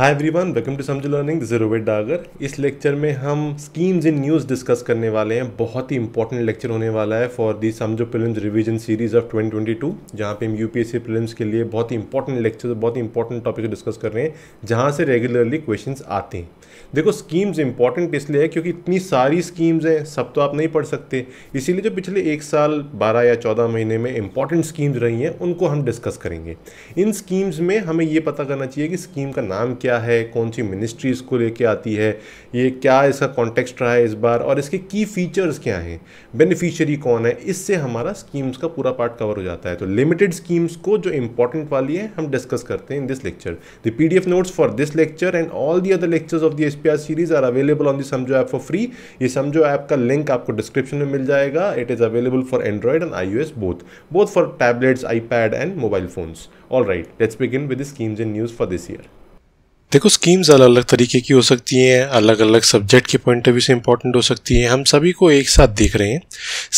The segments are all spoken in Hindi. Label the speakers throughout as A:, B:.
A: Hi everyone welcome to Samajh learning this रोवेट डागर इस लेक्चर में हम स्कीम्स इन न्यूज़ डिस्कस करने वाले हैं बहुत ही इंपॉर्टेंट लेक्चर होने वाला है फॉर दी समझो फिल्म रिवीजन सीरीज ऑफ 2022 जहाँ पे हम सी फिल्म के लिए बहुत ही इंपॉर्टेंट लेक्चर बहुत ही इंपॉर्टेंट टॉपिक डिस्कस कर रहे हैं जहाँ से रेगुलरली क्वेश्चन आते हैं देखो स्कीम्स इंपॉर्टेंट इसलिए है क्योंकि इतनी सारी स्कीम्स हैं सब तो आप नहीं पढ़ सकते इसीलिए जो पिछले एक साल बारह या चौदह महीने में इंपॉर्टेंट स्कीम्स रही हैं उनको हम डिस्कस करेंगे इन स्कीम्स में हमें ये पता करना चाहिए कि स्कीम का नाम क्या है कौन सी मिनिस्ट्री इसको लेके आती है ये क्या इसका कॉन्टेक्स्ट रहा है इस बार और इसके की फीचर्स क्या हैं बेनिफिशरी कौन है इससे हमारा स्कीम्स का पूरा पार्ट कवर हो जाता है तो लिमिटेड स्कीम्स को जो इंपॉर्टेंट वाली है हम डिस्कस करते हैं in this lecture the P D F notes for this lecture and all the other lectures of the S P series are available on the Samajho app for free ये समझो ऐप का लिंक आपको डिस्क्रिप्शन में मिल जाएगा it is available for Android and I both both for tablets I and mobile phones all right let's begin with schemes in news for this year
B: देखो स्कीम्स अलग अलग तरीके की हो सकती हैं अलग अलग सब्जेक्ट के पॉइंट ऑफ व्यू से इंपॉर्टेंट हो सकती हैं हम सभी को एक साथ देख रहे हैं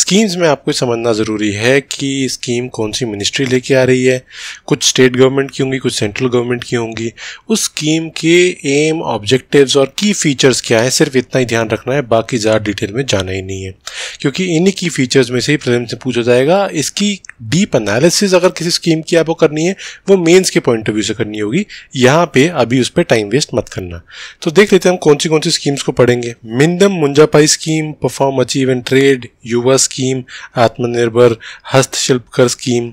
B: स्कीम्स में आपको समझना ज़रूरी है कि स्कीम कौन सी मिनिस्ट्री लेके आ रही है कुछ स्टेट गवर्नमेंट की होंगी कुछ सेंट्रल गवर्नमेंट की होंगी उस स्कीम के एम ऑब्जेक्टिव्स और की फीचर्स क्या हैं सिर्फ इतना ही ध्यान रखना है बाकी ज़्यादा डिटेल में जाना ही नहीं है क्योंकि इन्हीं की फीचर्स में से ही प्रेम से पूछा जाएगा इसकी डीप एनालिसिस अगर किसी स्कीम की आपको करनी है वो मेंस के पॉइंट ऑफ व्यू से करनी होगी यहाँ पे अभी उस पर टाइम वेस्ट मत करना तो देख लेते हैं हम कौन सी कौन सी स्कीम्स को पढ़ेंगे Meendum Manjappai scheme perform achieve and trade Yuva scheme Aatmanirbhar Hastshilpkar scheme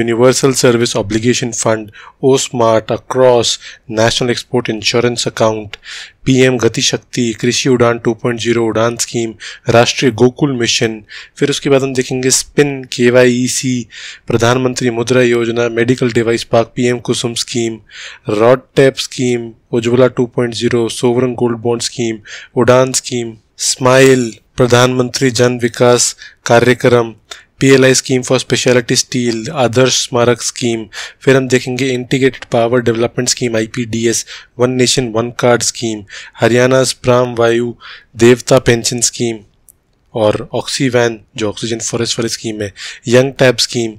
B: Universal Service Obligation Fund, OSMART across National Export Insurance Account, PM Gati Shakti कृषि उड़ान 2.0 उड़ान स्कीम राष्ट्रीय गोकुल मिशन फिर उसके बाद हम देखेंगे स्पिन के Pradhan Mantri Mudra Yojana medical device park PM Kusum scheme RoDTEP scheme Ujjwala 2.0 sovereign gold bond scheme Udan scheme SMILE Pradhan Mantri Jan Vikas Karyakram PLI scheme for speciality steel Adarsh Smarak scheme फिर हम देखेंगे integrated power development scheme IPDS one nation one card scheme Haryana Pran Vayu Devta pension scheme और ऑक्सीवैन जो ऑक्सीजन फॉरेस्ट वाली स्कीम है यंग टैब स्कीम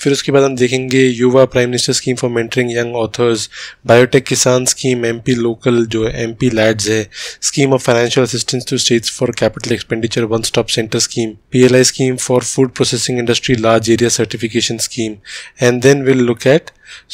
B: फिर उसके बाद हम देखेंगे युवा prime minister scheme for mentoring young authors biotech Kisan scheme MP local जो एम पी लैड्स है scheme of financial assistance to states for capital expenditure one stop centre scheme P L I scheme for food processing industry large area certification scheme and then will look at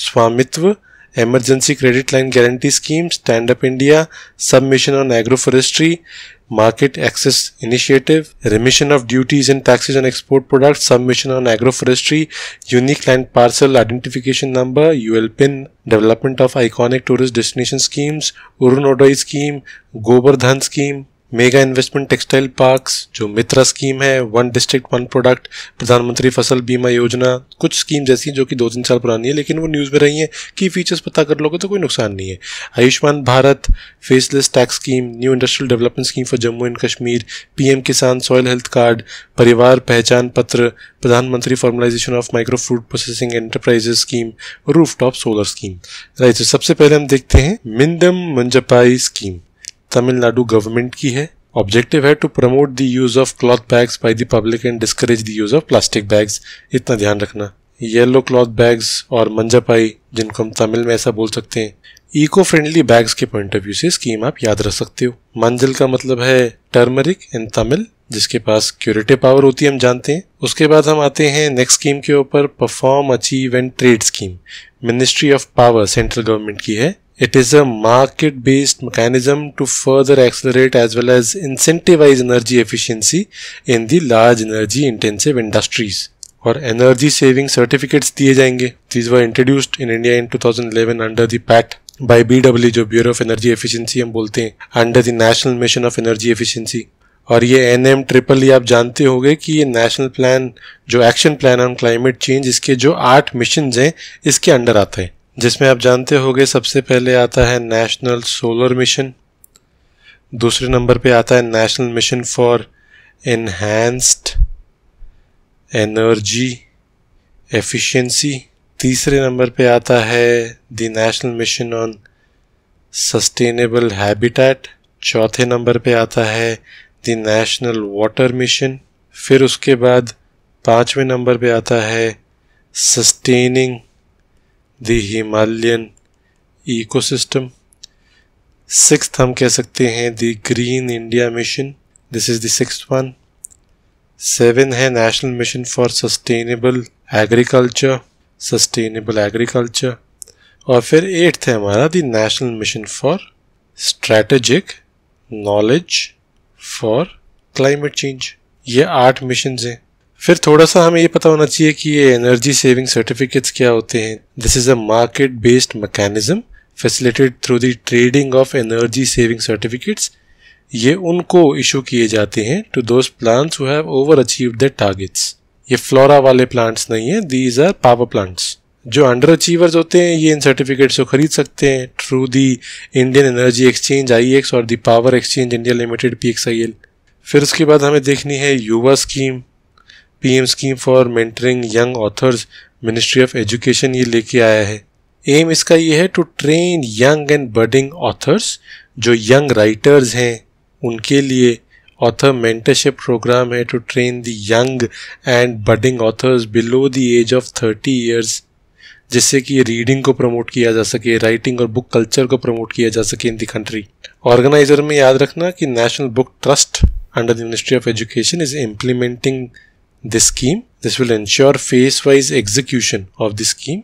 B: Svamitva Emergency Credit Line Guarantee Scheme, Stand Up India, Submission on Agroforestry, Market Access Initiative, Remission of Duties and Taxes on Export Products, Submission on Agroforestry, Unique Land Parcel Identification Number, ULPIN, Development of Iconic Tourist Destination Schemes, Urun Scheme, Gobardhan Scheme, mega investment textile parks जो मित्रा स्कीम है one district one product Pradhan Mantri Fasal Bima योजना कुछ स्कीम्स ऐसी जो कि दो तीन साल पुरानी है लेकिन वो न्यूज़ में रही हैं कि फीचर्स पता कर लोगे तो कोई नुकसान नहीं है Ayushman Bharat faceless tax scheme new industrial development scheme for Jammu and Kashmir P Kisan soil health card Parivar Pehchan Patra Pradhan Mantri formalisation of micro food processing enterprises scheme roof top solar scheme right तो सबसे पहले हम देखते हैं मिंदम मंजपाई स्कीम तमिलनाडु गवर्नमेंट की है ऑब्जेक्टिव है to promote the use of cloth bags by the public and discourage the use of plastic bags इतना ध्यान रखना येलो क्लॉथ बैग्स और मंजापाई जिनको हम तमिल में ऐसा बोल सकते हैं इको फ्रेंडली बैग्स के पॉइंट ऑफ व्यू से स्कीम आप याद रख सकते हो मंजिल का मतलब है टर्मरिक इन तमिल जिसके पास क्यूरेटिव पावर होती है हम जानते हैं उसके बाद हम आते हैं नेक्स्ट स्कीम के ऊपर perform achieve and trade scheme ministry of power central government की है It is a market based mechanism to further accelerate as well as incentivize energy efficiency in the large energy intensive industries. और एनर्जी सेविंग सर्टिफिकेट्स दिए जाएंगे these were introduced in India in 2011 under the PAT by BW जो ब्यूरो ऑफ एनर्जी एफिशिएंसी हम बोलते हैं under the national mission of energy efficiency और ये एन एम ट्रिपल ही आप जानते होंगे कि ये नेशनल प्लान जो action plan on climate change इसके जो आठ मिशन हैं इसके अंडर आते हैं जिसमें आप जानते होंगे सबसे पहले आता है नेशनल सोलर मिशन दूसरे नंबर पे आता है national mission for enhanced energy efficiency तीसरे नंबर पे आता है the national mission on sustainable habitat चौथे नंबर पे आता है द नेशनल वाटर मिशन फिर उसके बाद पाँचवें नंबर पे आता है sustaining the eco system six हम कह सकते हैं the green India mission this is six one seven है national mission for sustainable agriculture sustainable agriculture और फिर एट्थ है हमारा the national mission for strategic knowledge for climate change ये आठ मिशन हैं फिर थोड़ा सा हमें ये पता होना चाहिए कि ये एनर्जी सेविंग सर्टिफिकेट्स क्या होते हैं this is a market based mechanism facilitated through the trading of energy saving certificates ये उनको इशू किए जाते हैं to those plants who have over achieve the targets ये फ्लोरा वाले प्लांट्स नहीं है दीज आर पावर प्लांट्स जो अंडर अचीवर्स होते हैं ये इन सर्टिफिकेट्स को खरीद सकते हैं through the Indian energy exchange I और the power exchange India limited P फिर उसके बाद हमें देखनी है Yuva scheme PM scheme for mentoring young authors ministry of education ये लेके आया है एम इसका ये है to train young and budding authors जो यंग राइटर्स हैं उनके लिए ऑथर मेंटरशिप प्रोग्राम है to train the young and budding authors below the age of thirty years जिससे कि रीडिंग को प्रमोट किया जा सके राइटिंग और बुक कल्चर को प्रमोट किया जा सके इन द कंट्री ऑर्गेनाइजर में याद रखना कि national book trust under the ministry of education is implementing this scheme. This will ensure phase-wise execution of the scheme.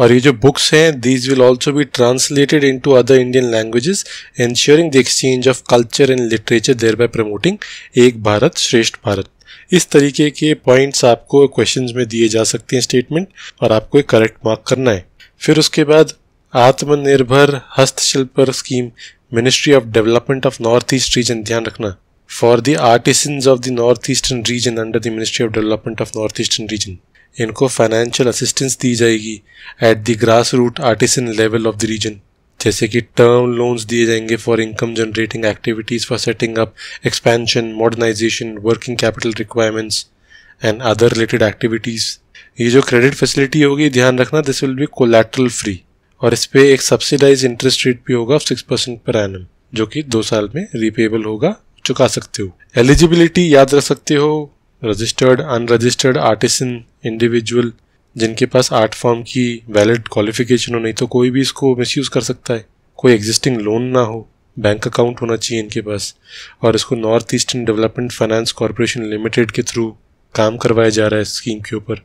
B: और ये जो books हैं, these will also be translated into other Indian languages, ensuring the exchange of culture and literature, thereby promoting एक भारत श्रेष्ठ भारत इस तरीके के पॉइंट्स आपको क्वेश्चंस में दिए जा सकते हैं स्टेटमेंट और आपको करेक्ट मार्क करना है फिर उसके बाद आत्मनिर्भर हस्तशिल्प पर scheme ministry of development of north east region ध्यान रखना for the artisans of the northeastern region under the ministry of development of northeastern region इनको फाइनेंशियल असिस्टेंस दी जाएगी at the grass root artisan level of the region जैसे कि टर्म लोन्स दिए जाएंगे for income generating activities for setting up expansion modernisation working capital requirements and other related activities ये जो क्रेडिट फैसिलिटी होगी ध्यान रखना this will be collateral free और इस पर एक सब्सिडाइज इंटरेस्ट रेट भी होगा सिक्स परसेंट पर एनम जो कि दो साल में रिपेबल होगा चुका सकते हो एलिजिबिलिटी याद रख सकते हो रजिस्टर्ड अनरजिस्टर्ड आर्टिसन इंडिविजुअल जिनके पास आर्ट फॉर्म की वैलिड क्वालिफिकेशन हो नहीं तो कोई भी इसको मिसयूज़ कर सकता है कोई एग्जिस्टिंग लोन ना हो बैंक अकाउंट होना चाहिए इनके पास और इसको north eastern development finance corporation limited के थ्रू काम करवाया जा रहा है स्कीम के ऊपर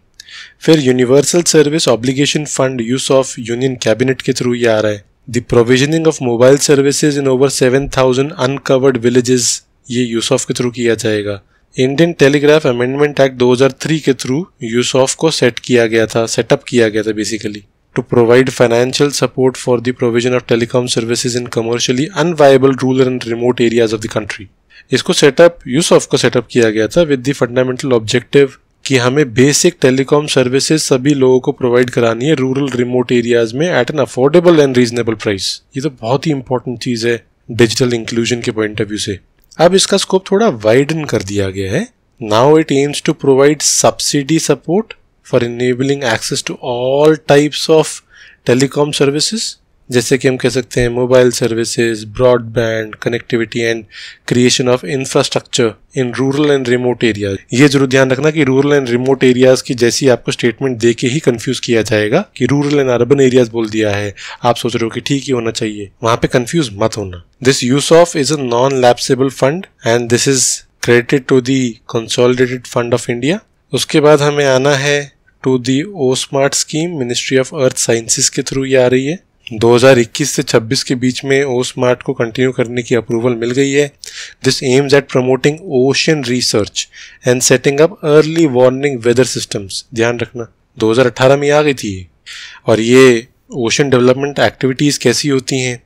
B: फिर universal service obligation fund use of union cabinet के थ्रू ये आ रहा है the provisioning of mobile services in over seven thousand uncovered villages ये यूसॉफ के थ्रू किया जाएगा इंडियन टेलीग्राफ अमेंडमेंट एक्ट 2003 के थ्रू यूसॉफ को सेट किया गया था सेटअप किया गया था basically to provide financial support for the provision of telecom services in commercially unviable rural and remote areas of the country इसको सेटअप यूसॉफ को सेटअप किया गया था विद द फंडामेंटल ऑब्जेक्टिव कि हमें बेसिक टेलीकॉम सर्विसेज सभी लोगों को प्रोवाइड करानी है रूरल रिमोट एरियाज में at an affordable and reasonable price ये तो बहुत ही इंपॉर्टेंट चीज़ है डिजिटल इंक्लूजन के पॉइंट ऑफ व्यू से अब इसका स्कोप थोड़ा वाइडन कर दिया गया है now it aims to provide subsidy support for enabling access to all types of telecom services जैसे कि हम कह सकते हैं mobile services broadband connectivity and creation of infrastructure in rural and remote area ये जरूर ध्यान रखना कि रूरल एंड रिमोट एरियाज की जैसी आपको स्टेटमेंट दे के ही कन्फ्यूज किया जाएगा कि रूरल एंड अर्बन एरियाज बोल दिया है आप सोच रहे हो कि ठीक ही होना चाहिए वहां पे कन्फ्यूज मत होना this USOF is a non lapsable fund and this is credit to the consolidated fund of India उसके बाद हमें आना है to the O SMART scheme ministry of earth sciences के थ्रू ये आ रही है 2021 से 26 के बीच में ओ स्मार्ट को कंटिन्यू करने की अप्रूवल मिल गई है this aims at promoting ocean research and setting up early warning weather systems ध्यान रखना 2018 में आ गई थी और ये ओशन डेवलपमेंट एक्टिविटीज़ कैसी होती हैं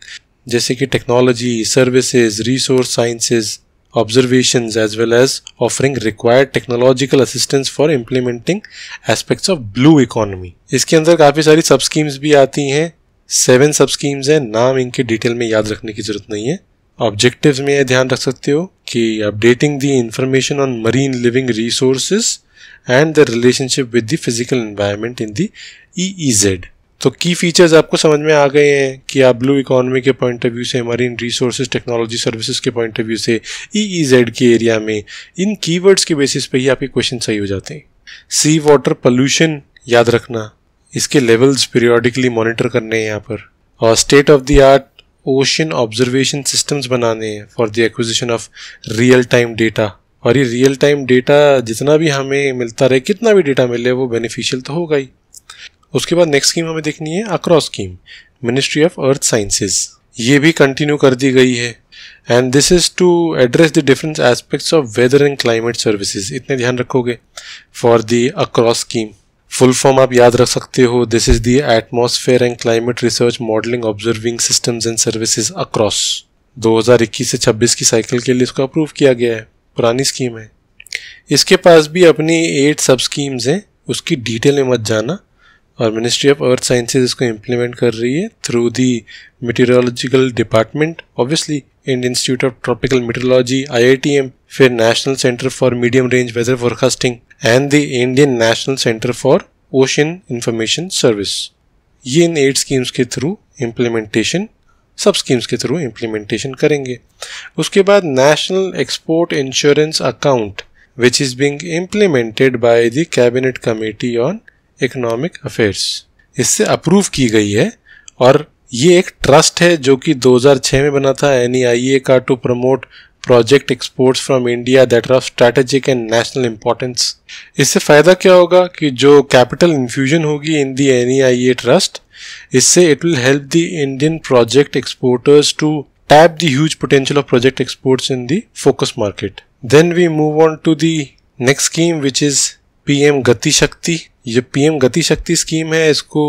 B: जैसे कि technology services resource sciences observation as well as offering required technological assistance for implementing aspect of blue economy इसके अंदर काफ़ी सारी सब स्कीम्स भी आती हैं सेवन सब स्कीम्स हैं नाम इनके डिटेल में याद रखने की जरूरत नहीं है ऑब्जेक्टिव्स में यह ध्यान रख सकते हो कि updating the information on marine living resources and the relationship with the physical environment in the E Z तो की फीचर्स आपको समझ में आ गए हैं कि आप ब्लू इकोनॉमी के पॉइंट ऑफ व्यू से मरीन रिसोर्सेज टेक्नोलॉजी सर्विसेज के पॉइंट ऑफ व्यू से ई e जेड e के एरिया में इन कीवर्ड्स के बेसिस पे ही आपके क्वेश्चन सही हो जाते हैं सी वाटर पोल्यूशन याद रखना इसके लेवल्स पीरियोडिकली मॉनिटर करने हैं यहाँ पर और state of the art ocean observation systems बनाने हैं for the acquisition of real time data और ये रियल टाइम डेटा जितना भी हमें मिलता रहे कितना भी डेटा मिले वो बेनिफिशियल तो होगा ही उसके बाद नेक्स्ट स्कीम हमें देखनी है ACROSS scheme ministry of earth sciences ये भी कंटिन्यू कर दी गई है and this is to address the different aspects of weather and climate services इतने ध्यान रखोगे for the ACROSS scheme full form आप याद रख सकते हो this is the atmosphere and climate research modelling observing systems and services ACROSS 2021 से 26 की साइकिल के लिए इसको अप्रूव किया गया है पुरानी स्कीम है इसके पास भी अपनी एट सब स्कीम्स हैं उसकी डिटेल में मत जाना और मिनिस्ट्री ऑफ अर्थ साइंसेज इसको इम्प्लीमेंट कर रही है through the meteorological department obviously Indian institute of tropical meteorology I फिर national centre for medium range weather forecasting and the Indian national centre for ocean information service ये इन एड स्कीम्स के थ्रू इम्प्लीमेंटेशन सब स्कीम्स के थ्रू इम्प्लीमेंटेशन करेंगे उसके बाद national export insurance account which is being implemented by the cabinet committee on economic affairs इससे अप्रूव की गई है और ये एक ट्रस्ट है जो कि 2006 में बना था एन e e का to promote project exports from India that are of strategic and national importance इससे फ़ायदा क्या होगा कि जो कैपिटल इन्फ्यूजन होगी इन दी एन ट्रस्ट इससे it will help the Indian project exporters to tap the huge potential potential of project exports in the focus market. Then we move on to the next scheme which is PM Gati Shakti ये पी एम गतिशक्ति स्कीम है इसको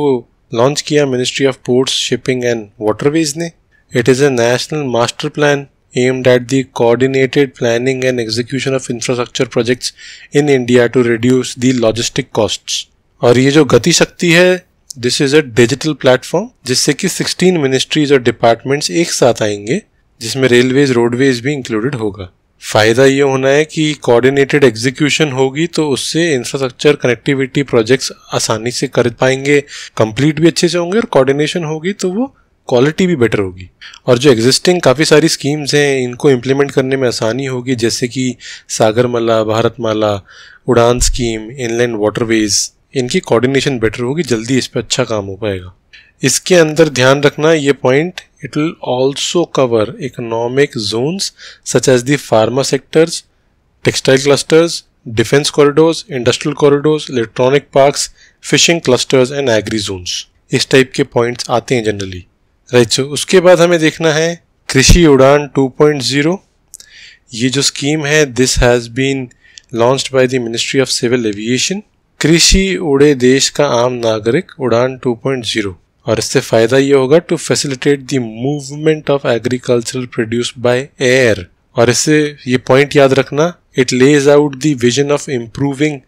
B: लॉन्च किया ministry of ports shipping and waterways ने it is a national master plan aimed at the coordinated planning and execution of infrastructure projects in India to reduce the logistic costs. और ये जो गति शक्ति है this is a digital platform जिससे कि 16 मिनिस्ट्रीज और डिपार्टमेंट्स एक साथ आएंगे जिसमें रेलवेज रोडवेज भी इंक्लूडेड होगा फायदा ये होना है कि कोऑर्डिनेटेड एग्जीक्यूशन होगी तो उससे इंफ्रास्ट्रक्चर कनेक्टिविटी प्रोजेक्ट्स आसानी से कर पाएंगे कंप्लीट भी अच्छे से होंगे और कोऑर्डिनेशन होगी तो वो क्वालिटी भी बेटर होगी और जो एग्जिस्टिंग काफ़ी सारी स्कीम्स हैं इनको इम्प्लीमेंट करने में आसानी होगी जैसे कि Sagarmala Bharatmala Udan scheme inland waterways इनकी कोऑर्डिनेशन बेटर होगी जल्दी इस पर अच्छा काम हो पाएगा इसके अंदर ध्यान रखना ये point it will also cover economic zones such as the pharma sectors textile clusters defence corridors industrial corridors electronic parks fishing clusters and agri zones इस टाइप के पॉइंट्स आते हैं जनरली राइट सो उसके बाद हमें देखना है कृषि उड़ान 2.0 ये जो स्कीम है this has been launched by the ministry of civil aviation Krishi उड़े देश का आम नागरिक उड़ान 2.0 और इससे फ़ायदा ये होगा to facilitate the movement of agricultural produce by air और इससे ये पॉइंट याद रखना it lays out the vision of improving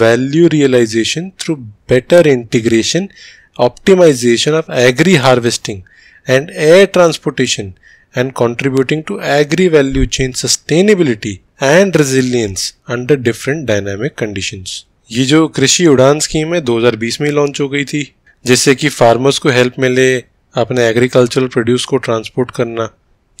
B: value realisation through better integration optimisation of agri harvesting and air transportation and contributing to agri value chain sustainability and resilience under different dynamic conditions. ये जो कृषि उड़ान स्कीम है 2020 में लॉन्च हो गई थी जिससे कि फार्मर्स को हेल्प मिले अपने एग्रीकल्चरल प्रोड्यूस को ट्रांसपोर्ट करना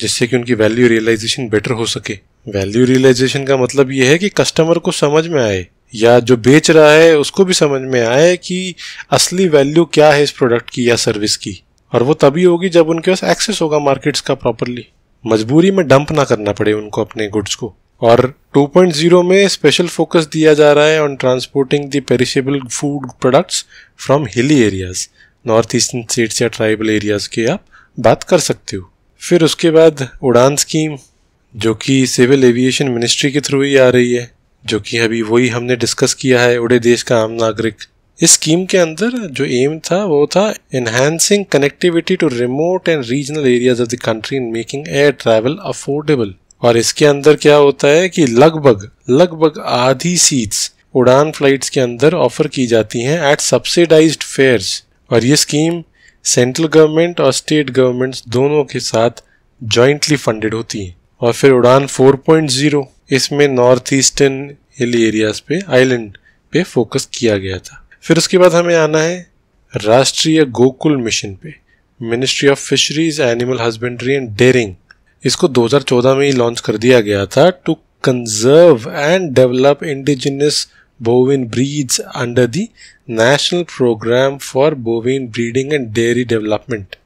B: जिससे कि उनकी वैल्यू रियलाइजेशन बेटर हो सके वैल्यू रियलाइजेशन का मतलब यह है कि कस्टमर को समझ में आए या जो बेच रहा है उसको भी समझ में आए कि असली वैल्यू क्या है इस प्रोडक्ट की या सर्विस की और वो तभी होगी जब उनके पास एक्सेस होगा मार्केट्स का प्रॉपरली मजबूरी में डंप ना करना पड़े उनको अपने गुड्स को और 2.0 में स्पेशल फोकस दिया जा रहा है on transporting the perishable food products from hilly areas north eastern states या ट्राइबल एरियाज की आप बात कर सकते हो फिर उसके बाद उड़ान स्कीम जो कि सिविल एविएशन मिनिस्ट्री के थ्रू ही आ रही है जो कि अभी वही हमने डिस्कस किया है उड़े देश का आम नागरिक इस स्कीम के अंदर जो एम था वो था enhancing connectivity to remote and regional areas of the country in making air travel affordable और इसके अंदर क्या होता है कि लगभग लगभग आधी सीट्स उड़ान फ्लाइट्स के अंदर ऑफर की जाती हैं एट सब्सिडाइज फेयर्स और ये स्कीम सेंट्रल गवर्नमेंट और स्टेट गवर्नमेंट्स दोनों के साथ जॉइंटली फंडेड होती है और फिर उड़ान 4.0 इसमें नॉर्थ ईस्टर्न हिल एरियाज पे आइलैंड पे फोकस किया गया था फिर उसके बाद हमें आना है राष्ट्रीय गोकुल मिशन पे ministry of fisheries animal husbandry and dairying इसको 2014 में ही लॉन्च कर दिया गया था to conserve and develop indigenous bovine breeds under the national programme for bovine breeding and dairy development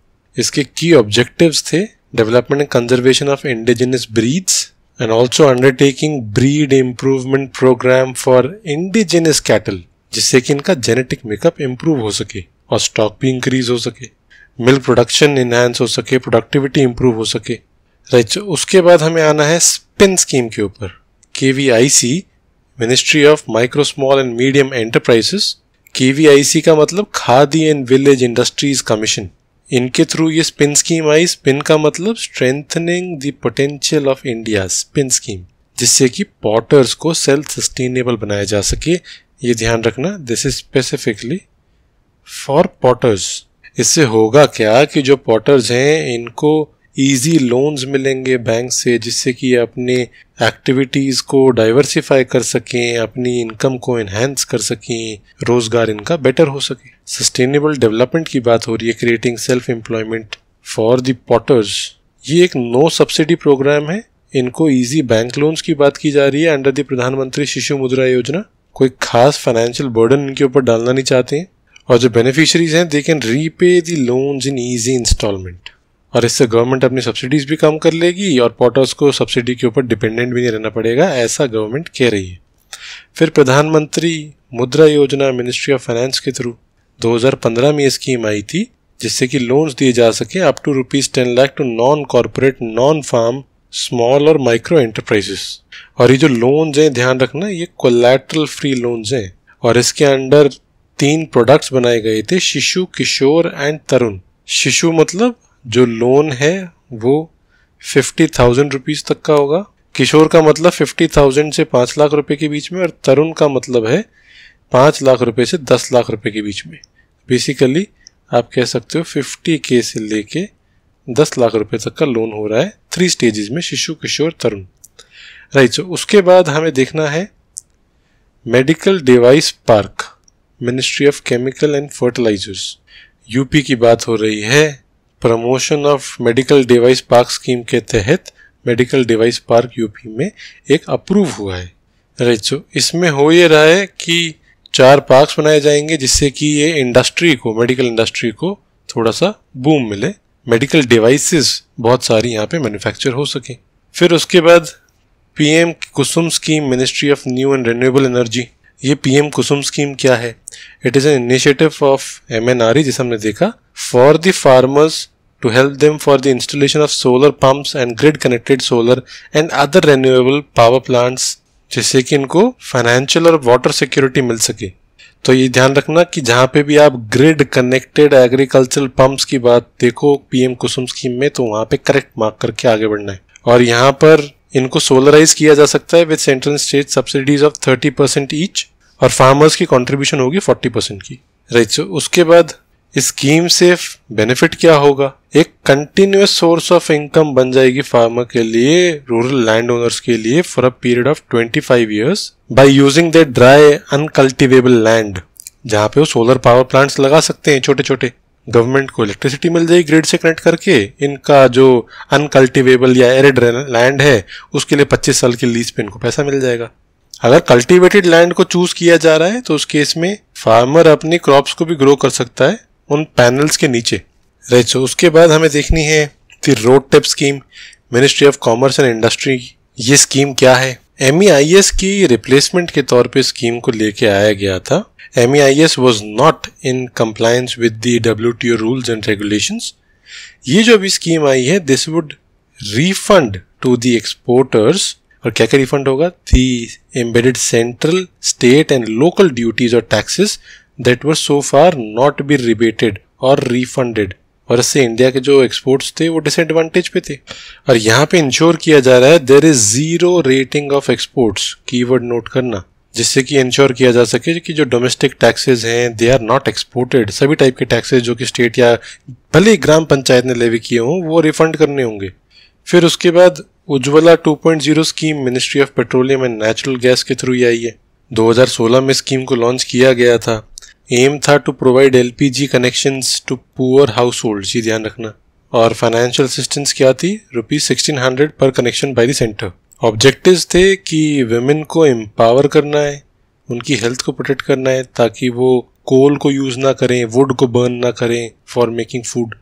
B: इसके की ऑब्जेक्टिव्स थे development and conservation of indigenous breeds and also undertaking breed improvement programme for indigenous cattle जिससे कि इनका जेनेटिक मेकअप इम्प्रूव हो सके और स्टॉक भी इंक्रीज हो सके मिल्क प्रोडक्शन इन्हांस हो सके प्रोडक्टिविटी इम्प्रूव हो सके राइट उसके बाद हमें आना है स्पिन स्कीम के ऊपर के we I C ministry of micro small and medium enterprises के का मतलब khadi and village industries commission इनके थ्रू ये स्पिन स्कीम आई स्पिन का मतलब strengthening the potential of India spin scheme जिससे कि पॉटर्स को सेल्फ सस्टेनेबल बनाया जा सके ये ध्यान रखना this is specifically for potters इससे होगा क्या कि जो पॉटर्स हैं इनको इजी लोन्स मिलेंगे बैंक से जिससे कि अपने एक्टिविटीज़ को डाइवर्सिफाई कर सकें अपनी इनकम को एनहेंस कर सकें रोज़गार इनका बेटर हो सके सस्टेनेबल डेवलपमेंट की बात हो रही है creating self employment for the potters ये एक नो सब्सिडी प्रोग्राम है इनको इजी बैंक लोन्स की बात की जा रही है अंडर द प्रधानमंत्री शिशु मुद्रा योजना कोई खास फाइनेंशियल बर्डन इनके ऊपर डालना नहीं चाहते हैं और जो बेनिफिशरीज हैं they can repay the loans in easy instalment और इससे गवर्नमेंट अपनी सब्सिडीज भी कम कर लेगी और पोर्टर्स को सब्सिडी के ऊपर डिपेंडेंट भी नहीं रहना पड़ेगा ऐसा गवर्नमेंट कह रही है फिर Pradhan Mantri Mudra Yojana ministry of finance के थ्रू 2015 में स्कीम आई थी जिससे कि लोन्स दिए जा सके up to rupees ten lakh to non corporate non farm small और माइक्रो एंटरप्राइजेस और ये जो लोन्स हैं ध्यान रखना ये कोलेट्रल फ्री लोन्स हैं और इसके अंडर तीन प्रोडक्ट्स बनाए गए थे शिशु किशोर एंड तरुण शिशु मतलब जो लोन है वो फिफ्टी थाउजेंड रुपीज़ तक का होगा किशोर का मतलब फिफ्टी थाउजेंड से पांच लाख रुपए के बीच में और तरुण का मतलब है पांच लाख रुपए से दस लाख रुपए के बीच में बेसिकली आप कह सकते हो फिफ्टी के से लेके दस लाख रुपए तक का लोन हो रहा है थ्री स्टेजेस में शिशु किशोर तरुण राइट सो उसके बाद हमें देखना है medical device park ministry of chemical and fertilisers UP की बात हो रही है promotion of medical device park scheme के तहत मेडिकल डिवाइस पार्क यूपी में एक अप्रूव हुआ है राइट सो इसमें हो ये रहा है कि चार पार्क्स बनाए जाएंगे जिससे कि ये इंडस्ट्री को मेडिकल इंडस्ट्री को थोड़ा सा बूम मिले मेडिकल डिवाइसेस बहुत सारी यहाँ पे मैन्युफैक्चर हो सके फिर उसके बाद PM Kusum scheme ministry of new and renewable energy ये पीएम कुसुम स्कीम क्या है it is an initiative of M N R जिसे हमने देखा for the farmers to help them for the installation of solar pumps and grid connected solar and other renewable power plants जिससे कि इनको फाइनेंशियल और वाटर सिक्योरिटी मिल सके तो ये ध्यान रखना कि जहाँ पे भी आप ग्रिड कनेक्टेड एग्रीकल्चरल पंप्स की बात देखो पीएम कुसुम स्कीम में तो वहाँ पे करेक्ट मार्क करके आगे बढ़ना है और यहाँ पर इनको सोलराइज किया जा सकता है with central state subsidies of thirty percent each और फार्मर्स की कॉन्ट्रीब्यूशन होगी फोर्टी परसेंट की राइट right, so उसके बाद स्कीम से बेनिफिट क्या होगा एक कंटिन्यूस सोर्स ऑफ इनकम बन जाएगी फार्मर के लिए रूरल लैंड ओनर्स के लिए for a period of 25 years by using the dry uncultivable land जहाँ पे वो सोलर पावर प्लांट्स लगा सकते हैं छोटे छोटे गवर्नमेंट को इलेक्ट्रिसिटी मिल जाएगी ग्रिड से कनेक्ट करके इनका जो अनकल्टिवेबल या एरिड लैंड है उसके लिए 25 साल की लीज पे इनको पैसा मिल जाएगा अगर कल्टीवेटेड लैंड को चूज किया जा रहा है तो उस केस में फार्मर अपनी क्रॉप्स को भी ग्रो कर सकता है उन पैनल्स के नीचे राइट सो उसके बाद हमें देखनी है the RoDTEP scheme ministry of commerce and industry ये स्कीम क्या है एम e की रिप्लेसमेंट के तौर पे स्कीम को लेके आया गया था M E I S was not in compliance with the W T rules and regulation ये जो अभी स्कीम आई है this would refund to the exporters और क्या क्या रिफंड होगा the embedded central state and local duties और taxes that were so far not be rebated और रिफंडेड और इससे इंडिया के जो एक्सपोर्ट्स थे वो डिसएडवांटेज पे थे और यहाँ पे इंश्योर किया जा रहा है there is zero rating of exports keyword note करना जिससे कि इंश्योर किया जा सके कि जो डोमेस्टिक टैक्सेस हैं दे आर नॉट एक्सपोर्टेड सभी टाइप के टैक्सेस जो कि स्टेट या भले ग्राम पंचायत ने लेवी किए हों वो रिफंड करने होंगे फिर उसके बाद Ujjwala 2.0 scheme ministry of petroleum and natural gas के थ्रू ही आई है 2016 में स्कीम को लॉन्च किया गया था एम था to provide L P G connection to poor household ये ध्यान रखना और फाइनेंशियल असिस्टेंस क्या थी rupees sixteen hundred per connection by the centre थे कि वेमेन को एम्पावर करना है उनकी हेल्थ को प्रोटेक्ट करना है ताकि वो कोल को यूज़ ना करें वुड को बर्न ना करें फॉर मेकिंग फूड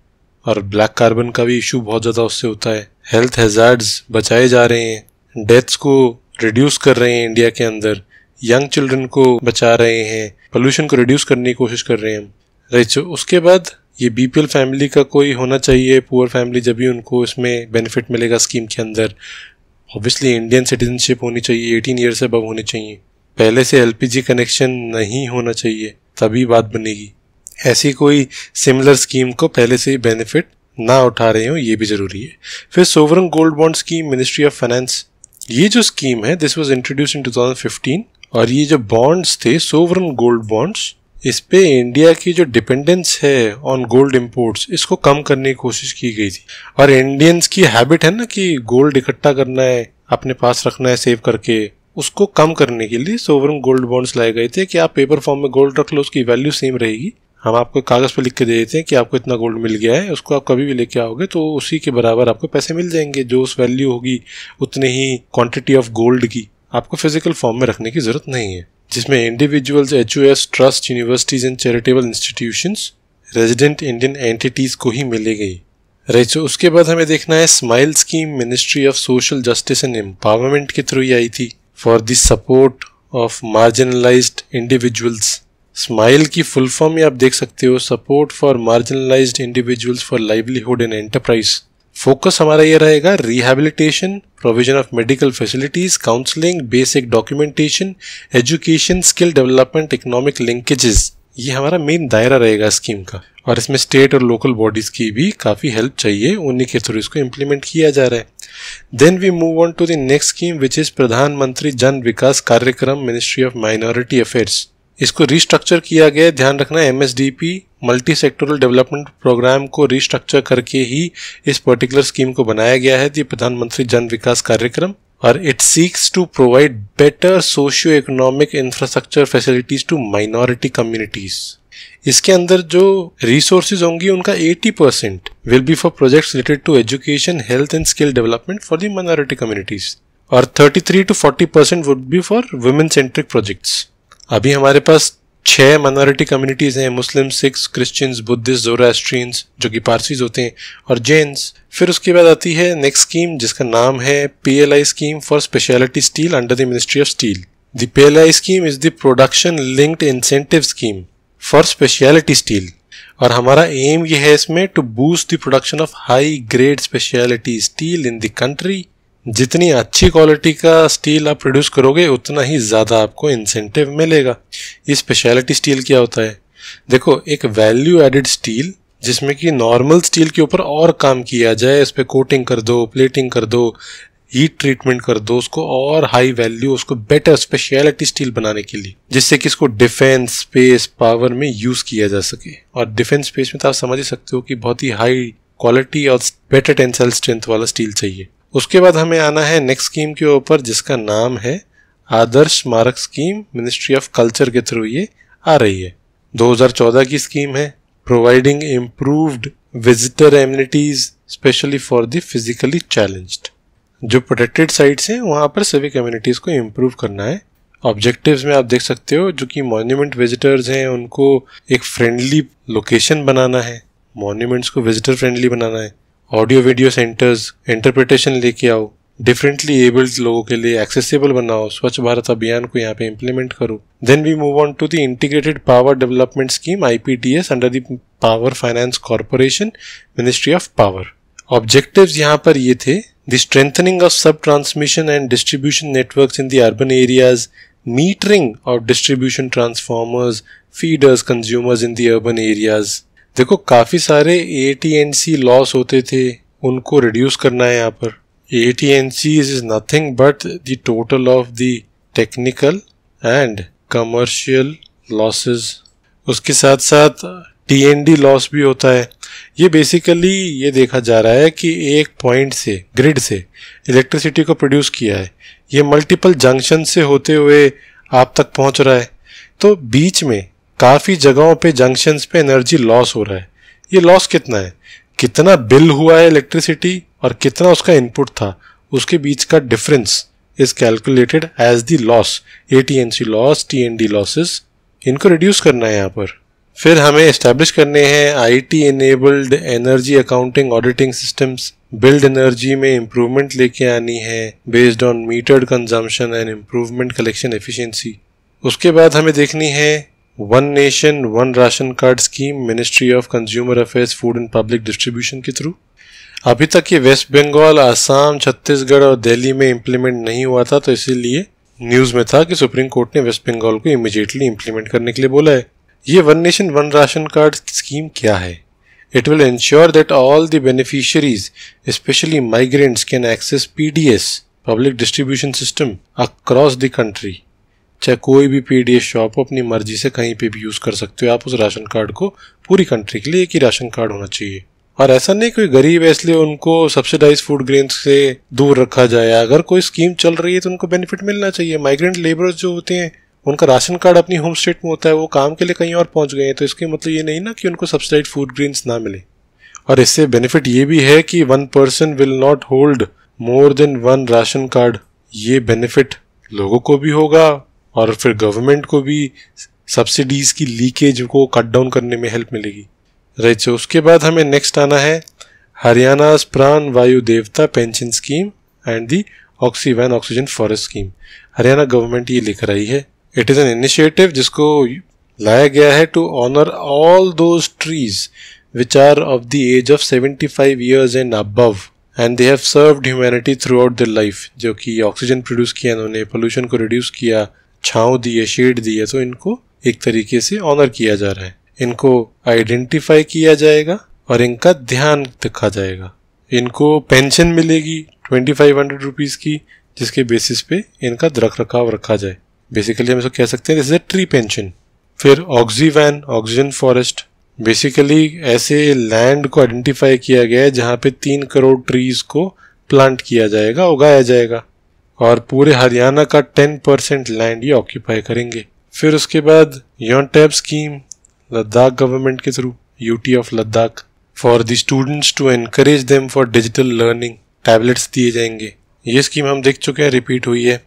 B: और ब्लैक कार्बन का भी इशू बहुत ज़्यादा उससे होता है हेल्थ हैज़ार्ड्स बचाए जा रहे हैं डेथ्स को रिड्यूस कर रहे हैं इंडिया के अंदर यंग चिल्ड्रन को बचा रहे हैं पोल्यूशन को रिड्यूस करने की कोशिश कर रहे हैं हम राइट सो उसके बाद ये बी फैमिली का कोई होना चाहिए पुअर फैमिली जब भी उनको इसमें बेनिफिट मिलेगा स्कीम के अंदर ऑब्वियसली इंडियन सिटीजनशिप होनी चाहिए एटीन ईयर्स अब होने चाहिए पहले से एल कनेक्शन नहीं होना चाहिए तभी बात बनेगी ऐसी कोई सिमिलर स्कीम को पहले से बेनिफिट ना उठा रहे हो ये भी ज़रूरी है फिर sovereign gold bond scheme ministry of finance ये जो स्कीम है this was introduce in fifteen और ये जो बॉन्ड्स थे सोवरन गोल्ड बॉन्ड्स इस पे इंडिया की जो डिपेंडेंस है ऑन गोल्ड इंपोर्ट्स इसको कम करने की कोशिश की गई थी और इंडियंस की हैबिट है ना कि गोल्ड इकट्ठा करना है अपने पास रखना है सेव करके उसको कम करने के लिए सोवरन गोल्ड बॉन्ड्स लाए गए थे कि आप पेपर फॉर्म में गोल्ड रख लो उसकी वैल्यू सेम रहेगी हम आपको कागज़ पर लिख के दे देते हैं कि आपको इतना गोल्ड मिल गया है उसको आप कभी भी लेके आओगे तो उसी के बराबर आपको पैसे मिल जाएंगे जो उस वैल्यू होगी उतने ही क्वांटिटी ऑफ गोल्ड की आपको फिजिकल फॉर्म में रखने की जरूरत नहीं है जिसमें individuals H trust universities and charitable institution resident Indian entities को ही मिलेगी राइट उसके बाद हमें देखना है SMILE scheme ministry of social justice and empowerment के थ्रू ही आई थी for the support of marginalised individuals SMILE की फुल फॉर्म में आप देख सकते हो support for marginalised individuals for livelihood and enterprise focus हमारा ये रहेगा rehabilitation provision of medical facilities counselling basic documentation education skill development economic linkages ये हमारा मेन दायरा रहेगा स्कीम का और इसमें स्टेट और लोकल बॉडीज की भी काफ़ी हेल्प चाहिए उन्हीं के थ्रू इसको इम्प्लीमेंट किया जा रहा है then we move on to the next scheme which is Pradhan Mantri Jan Vikas Karyakram ministry of minority affairs इसको रिस्ट्रक्चर किया गया ध्यान रखना M S D P multi sectoral development programme को रिस्ट्रक्चर करके ही इस पर्टिकुलर स्कीम को बनाया गया है दी प्रधानमंत्री जन विकास कार्यक्रम और it seeks to provide better socio economic infrastructure facilities to minority communities इसके अंदर जो रिसोर्सेज होंगी उनका 80 percent will be for projects related to education health and skill development for the minority communities और 33 to 40 percent would be for women centric projects अभी हमारे पास छह माइनॉरिटी कम्युनिटीज़ हैं Muslim Sikhs Christians Buddhist Zoroastrians जो कि पारसीज होते हैं और जेन्स फिर उसके बाद आती है नेक्स्ट स्कीम जिसका नाम है PLI scheme for speciality steel under the ministry of steel the PLI scheme is the production linked incentive scheme for speciality steel और हमारा एम यह है इसमें to boost the production of high grade speciality steel in the country जितनी अच्छी क्वालिटी का स्टील आप प्रोड्यूस करोगे उतना ही ज़्यादा आपको इंसेंटिव मिलेगा ये स्पेशलिटी स्टील क्या होता है देखो एक वैल्यू एडेड स्टील जिसमें कि नॉर्मल स्टील के ऊपर और काम किया जाए उस पर कोटिंग कर दो प्लेटिंग कर दो हीट ट्रीटमेंट कर दो उसको और हाई वैल्यू उसको बेटर स्पेशलिटी स्टील बनाने के लिए जिससे कि इसको डिफेंस स्पेस पावर में यूज किया जा सके और डिफेंस स्पेस में तो आप समझ ही सकते हो कि बहुत ही हाई क्वालिटी और बेटर टेंसाइल स्ट्रेंथ वाला स्टील चाहिए उसके बाद हमें आना है नेक्स्ट स्कीम के ऊपर जिसका नाम है Adarsh Marg scheme ministry of culture के थ्रू ये आ रही है 2014 की स्कीम है providing improved visitor amenities specially for the physically challenged जो प्रोटेक्टेड साइट्स हैं वहाँ पर सभी कम्युनिटीज़ को इम्प्रूव करना है ऑब्जेक्टिव्स में आप देख सकते हो जो कि मॉन्यूमेंट विजिटर्स हैं उनको एक फ्रेंडली लोकेशन बनाना है मॉन्यूमेंट्स को विजिटर फ्रेंडली बनाना है ऑडियो वीडियो सेंटर्स इंटरप्रिटेशन लेके आओ डिफरेंटली एबल्ड लोगों के लिए एक्सेसिबल बनाओ स्वच्छ भारत अभियान को यहाँ पे इम्प्लीमेंट करो then we move on to the integrated power development scheme IPDS under the power finance corporation ministry of power objectives यहाँ पर ये थे the strengthening of sub transmission and distribution network in the urban areas metering of distribution transformers feeders consumers in the urban areas देखो काफ़ी सारे A T N C loss होते थे उनको रिड्यूस करना है यहाँ पर A T N C is is nothing but the total of the technical and commercial losses उसके साथ साथ टी एन डी लॉस भी होता है ये बेसिकली ये देखा जा रहा है कि एक पॉइंट से ग्रिड से इलेक्ट्रिसिटी को प्रोड्यूस किया है ये मल्टीपल जंक्शन से होते हुए आप तक पहुंच रहा है तो बीच में काफ़ी जगहों पे जंक्शंस पे एनर्जी लॉस हो रहा है ये लॉस कितना है कितना बिल हुआ है इलेक्ट्रिसिटी और कितना उसका इनपुट था उसके बीच का difference is calculated as the loss A T N C loss T N D losses इनको रिड्यूस करना है यहाँ पर फिर हमें इस्टेब्लिश करने हैं T enabled energy accounting auditing systems build energy में इम्प्रूवमेंट लेके आनी है based on metered consumption and improvement collection efficiency उसके बाद हमें देखनी है one nation one ration card scheme ministry of consumer affairs food and public distribution के थ्रू अभी तक ये वेस्ट बंगाल आसाम छत्तीसगढ़ और दिल्ली में इम्प्लीमेंट नहीं हुआ था तो इसीलिए न्यूज़ में था कि सुप्रीम कोर्ट ने वेस्ट बंगाल को इमिजिएटली इम्प्लीमेंट करने के लिए बोला है ये one nation one ration card scheme क्या है it will ensure that all the beneficiaries specially migrants can access PDS, public distribution system across the country चाहे कोई भी पी शॉप हो अपनी मर्जी से कहीं पे भी यूज़ कर सकते हो आप उस राशन कार्ड को पूरी कंट्री के लिए एक ही राशन कार्ड होना चाहिए और ऐसा नहीं कोई गरीब है इसलिए उनको सब्सिडाइज फूड ग्रेन से दूर रखा जाए अगर कोई स्कीम चल रही है तो उनको बेनिफिट मिलना चाहिए माइग्रेंट लेबर जो होते हैं उनका राशन कार्ड अपनी होम स्टेट में होता है वो काम के लिए कहीं और पहुंच गए हैं तो इसके मतलब ये नहीं ना कि उनको सब्सिडाइज फूड ग्रेन्स ना मिले और इससे बेनिफिट ये भी है कि one person will not hold more than one ration card ये बेनिफिट लोगों को भी होगा और फिर गवर्नमेंट को भी सब्सिडीज़ की लीकेज को कट डाउन करने में हेल्प मिलेगी राइट उसके बाद हमें नेक्स्ट आना है Haryana Pran Vayu Devta pension scheme and the Oxyvan oxygen forest scheme Haryana government ये लेकर आई है इट इज़ एन इनिशिएटिव जिसको लाया गया है to honour all those trees which are of the age of five years and above and they have served humanity through the life जो कि ऑक्सीजन प्रोड्यूस किया इन्होंने पोल्यूशन को रिड्यूस किया छाव दी है शेड दी है तो इनको एक तरीके से ऑनर किया जा रहा है इनको आइडेंटिफाई किया जाएगा और इनका ध्यान रखा जाएगा इनको पेंशन मिलेगी ट्वेंटी फाइव हंड्रेड रुपीज़ की जिसके बेसिस पे इनका रख रखाव रखा जाए बेसिकली हम इसको कह सकते हैं this is a tree pension फिर ऑक्सीवैन ऑक्सीजन फॉरेस्ट बेसिकली ऐसे लैंड को आइडेंटिफाई किया गया है जहां पे तीन करोड़ ट्रीज को प्लांट किया जाएगा उगाया जाएगा और पूरे हरियाणा का टेन परसेंट लैंड ये ऑक्यूपाई करेंगे फिर उसके बाद your tab scheme Ladakh government के through UT of Ladakh for the students to encourage them for digital learning tablets दिए जाएंगे ये स्कीम हम देख चुके हैं रिपीट हुई है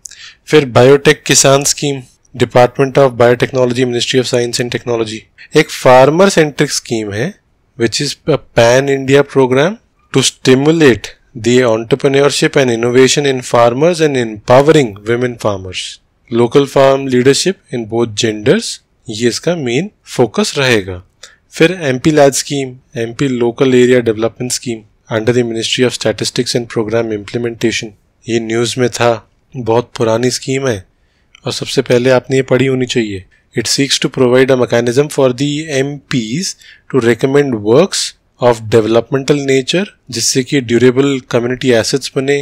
B: फिर biotech Kisan scheme department of biotechnology ministry of science and technology एक फार्मर सेंट्रिक स्कीम है which is pan India programme to stimulate the entrepreneurship and innovation in farmers and empowering women farmers. local farm leadership in both genders ये इसका मेन फोकस रहेगा फिर M P LAD scheme M P local area development scheme under the ministry of statistics and programme implementation ये न्यूज़ में था बहुत पुरानी स्कीम है और सबसे पहले आपने ये पढ़ी होनी चाहिए it seeks to provide a mechanism for the M Ps to recommend works of developmental nature जिससे कि ड्यूरेबल कम्युनिटी एसेट्स बने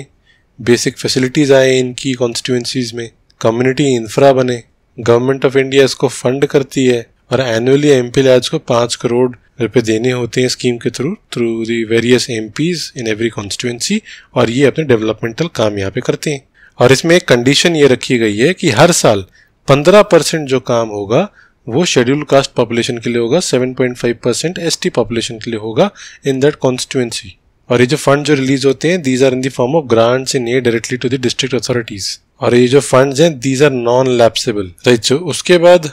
B: बेसिक फैसिलिटीज़ आए इनकी कॉन्स्टिट्यूंसीज में कम्युनिटी इंफ्रा बने गवर्नमेंट ऑफ इंडिया इसको फंड करती है और एनुअली एम पी लैब्स को पांच करोड़ रुपए देने होते हैं स्कीम के through through the various M P in every constituency और ये अपने डेवलपमेंटल काम यहाँ पे करते हैं और इसमें एक कंडीशन ये रखी गई है कि हर साल पंद्रह परसेंट जो काम होगा वो शेड्यूल कास्ट पॉपुलेशन के लिए होगा 7.5 परसेंट एस टी पॉपुलेशन के लिए होगा इन दैट कॉन्स्टिट्यूएंसी और ये जो फंड जो रिलीज होते हैं these are in form of grants in a directly to the district authorities और ये जो फंड हैं these are non lapsable right उसके बाद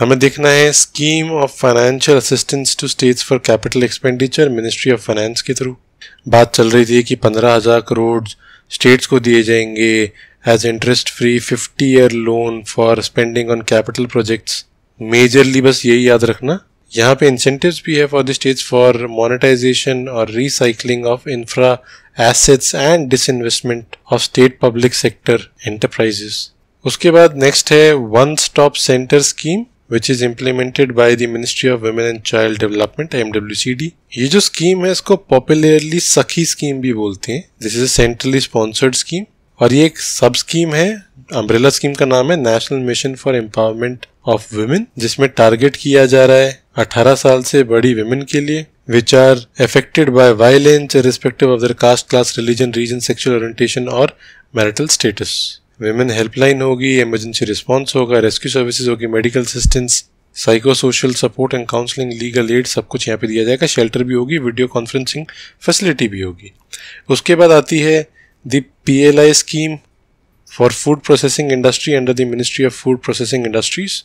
B: हमें देखना है scheme of financial assistance to states for capital expenditure ministry of finance के थ्रू बात चल रही थी कि पंद्रह हजार करोड़ स्टेट्स को दिए जाएंगे as interest free fifty year loan for spending on capital projects majorly बस यही याद रखना यहाँ पे इंसेंटिव भी है for the states for monetization और recycling of infra assets and disinvestment of state public sector enterprises उसके बाद नेक्स्ट है one stop centre scheme which is implemented by the ministry of women and child development um ये जो स्कीम है इसको पॉपुलरली सखी स्कीम भी बोलते हैं this is centrally sponsored scheme और ये एक सब स्कीम है अम्ब्रेला स्कीम का नाम है national mission for empowerment of women जिसमें टारगेट किया जा रहा है 18 साल से बड़ी वुमेन के लिए which are affected by violence respective of their caste class religion region sexual orientation और मैरिटल स्टेटस वेमेन हेल्पलाइन होगी इमरजेंसी रिस्पॉन्स होगा रेस्क्यू सर्विसेज होगी medical assistance psycho social support and counselling legal aid सब कुछ यहाँ पे दिया जाएगा शेल्टर भी होगी वीडियो कॉन्फ्रेंसिंग फैसिलिटी भी होगी उसके बाद आती है the PLI scheme for food processing industry under the Ministry of Food Processing Industries.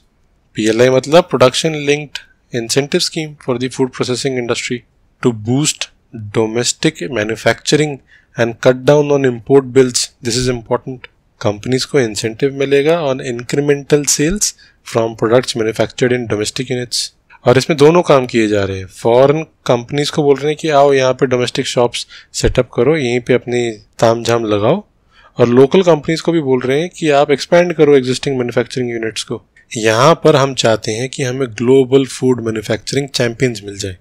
B: PLI मतलब production linked incentive scheme for the food processing industry to boost domestic manufacturing and cut down on import bills. This is important. Companies को incentive मिलेगा on incremental sales from products manufactured in domestic units. और इसमें दोनों काम किए जा रहे हैं फॉरेन कंपनीज को बोल रहे हैं कि आओ यहाँ पे डोमेस्टिक शॉप्स सेटअप करो यहीं पे अपनी ताम झाम लगाओ और लोकल कंपनीज को भी बोल रहे हैं कि आप एक्सपैंड करो एग्जिस्टिंग मैन्युफैक्चरिंग यूनिट्स को यहाँ पर हम चाहते हैं कि हमें ग्लोबल फूड मैन्युफैक्चरिंग चैंपियंस मिल जाए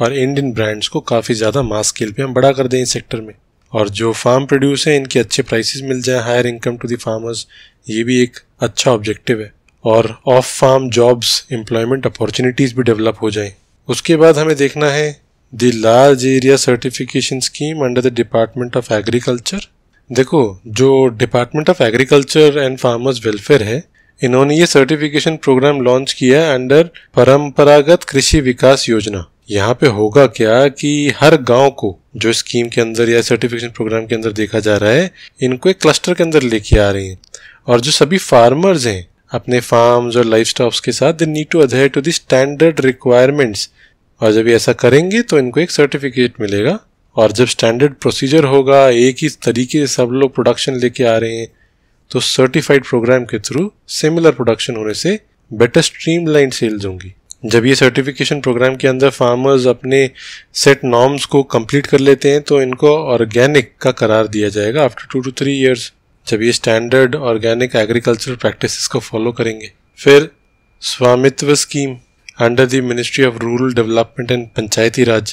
B: और इंडियन ब्रांड्स को काफ़ी ज़्यादा मास स्केल पे हम बड़ा कर दें इस सेक्टर में और जो फार्म प्रोड्यूस हैं इनके अच्छे प्राइसेस मिल जाए higher income to the farmers ये भी एक अच्छा ऑब्जेक्टिव है और off farm jobs employment opportunities भी डेवलप हो जाए उसके बाद हमें देखना है the large area certification scheme under the department of agriculture देखो जो department of agriculture and farmers welfare है इन्होंने ये सर्टिफिकेशन प्रोग्राम लॉन्च किया है अंडर परंपरागत कृषि विकास योजना यहाँ पे होगा क्या कि हर गांव को जो स्कीम के अंदर या सर्टिफिकेशन प्रोग्राम के अंदर देखा जा रहा है इनको एक क्लस्टर के अंदर लेके आ रही है और जो सभी फार्मर्स हैं अपने फार्म्स और लाइफ के साथ they need to adhere to standard requirements और जब ये ऐसा करेंगे तो इनको एक सर्टिफिकेट मिलेगा और जब स्टैंडर्ड प्रोसीजर होगा एक ही तरीके से सब लोग प्रोडक्शन लेके आ रहे हैं तो सर्टिफाइड प्रोग्राम के थ्रू सिमिलर प्रोडक्शन होने से बेटर स्ट्रीम लाइन सेल्स होंगी जब ये सर्टिफिकेशन प्रोग्राम के अंदर फार्मर्स अपने सेट नॉर्म्स को कंप्लीट कर लेते हैं तो इनको ऑर्गेनिक का करार दिया जाएगा after two two three years जब ये स्टैंडर्ड ऑर्गेनिक एग्रीकल्चरल प्रैक्टिस को फॉलो करेंगे फिर Svamitva scheme under the ministry of rural development and Panchayati Raj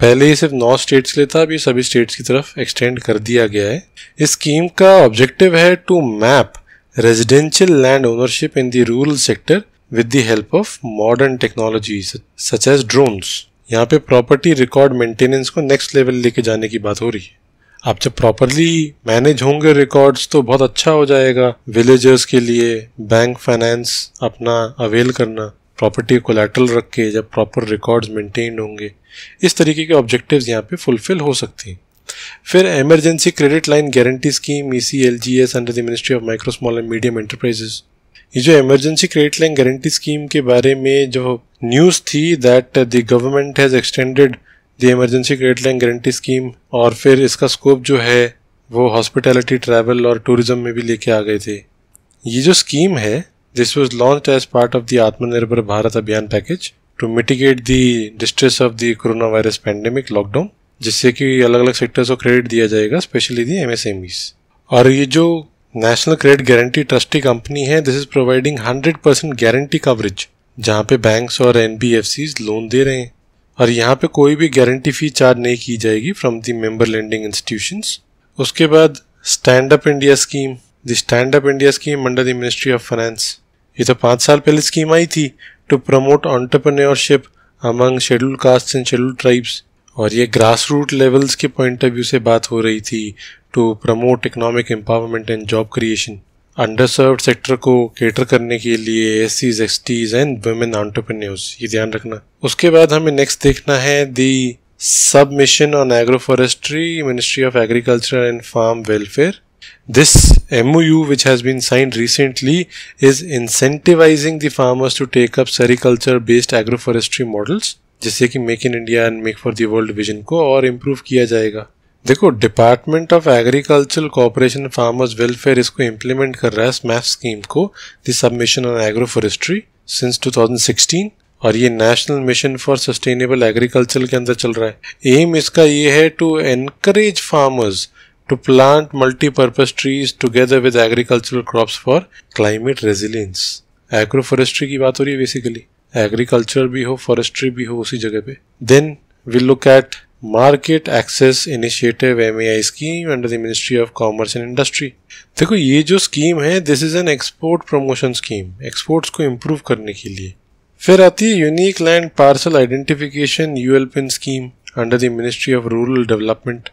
B: पहले ये सिर्फ नौ स्टेट्स के लिए था अभी सभी स्टेट्स की तरफ एक्सटेंड कर दिया गया है इस स्कीम का ऑब्जेक्टिव है to map residential land ownership in the rural sector with the help of modern technology such as drones यहाँ पे प्रॉपर्टी रिकॉर्ड मेंटेनेंस को नेक्स्ट लेवल लेके जाने की बात हो रही है आप जब प्रॉपरली मैनेज होंगे रिकॉर्ड्स तो बहुत अच्छा हो जाएगा विलेजर्स के लिए बैंक फाइनेंस अपना अवेल करना प्रॉपर्टी कोलेटरल रख के जब प्रॉपर रिकॉर्ड्स मेंटेन होंगे इस तरीके के ऑब्जेक्टिव्स यहाँ पे फुलफिल हो सकती हैं फिर emergency credit line guarantee scheme E C L G S under the ministry of micro small and medium enterprises ये जो emergency credit line guarantee scheme के बारे में जो न्यूज़ थी that the government has extended the emergency credit line guarantee scheme और फिर इसका स्कोप जो है वो हॉस्पिटैलिटी ट्रैवल और टूरिज्म में भी लेके आ गए थे ये जो स्कीम है this was launch as part of the Atmanirbhar Bharat Abhiyan package to mitigate the distress of the corona virus pandemic lockdown जिससे कि अलग अलग सेक्टर्स को क्रेडिट दिया जाएगा स्पेशली दी एमएसएमईस और ये जो national credit guarantee trustee company है this is providing hundred percent guarantee coverage जहाँ पे बैंक्स और एन लोन दे रहे हैं और यहाँ पे कोई भी गारंटी फी चार्ज नहीं की जाएगी from the member lending institutions उसके बाद stand up India scheme the stand up India scheme under the ministry of finance ये तो पाँच साल पहले स्कीम आई थी to promote entrepreneurship among scheduled caste and scheduled tribes और ये ग्रास रूट लेवल्स के पॉइंट ऑफ व्यू से बात हो रही थी to promote economic empowerment and job creation underserve sector को केटर करने के लिए S C S Ts and women entrepreneurs ये ध्यान रखना उसके बाद हमें नेक्स्ट देखना है the sub mission on agro forestry ministry of agriculture and farm welfare This MOU, which has been signed recently, is incentivizing the farmers to take up sericulture based agroforestry models, जैसे कि make in India and make for the world vision को और इम्प्रूव किया जाएगा देखो department of agriculture cooperation farmers welfare इसको इम्प्लीमेंट कर रहा है स्मैप स्कीम को the sub mission on agro forestry since 2016 और ये national mission for sustainable agriculture के अंदर चल रहा है एम इसका ये है to encourage farmers to plant multipurpose trees together with agricultural crop for climate resilience agro forestry की बात हो रही है बेसिकली एग्रीकल्चर भी हो फॉरेस्ट्री भी हो उसी जगह पे then we look at market access initiative um scheme under the ministry of commerce and industry देखो ये जो स्कीम है this is an export promotion scheme exports को इम्प्रूव करने के लिए फिर आती है unique land parcel identification ULPIN scheme under the ministry of rural development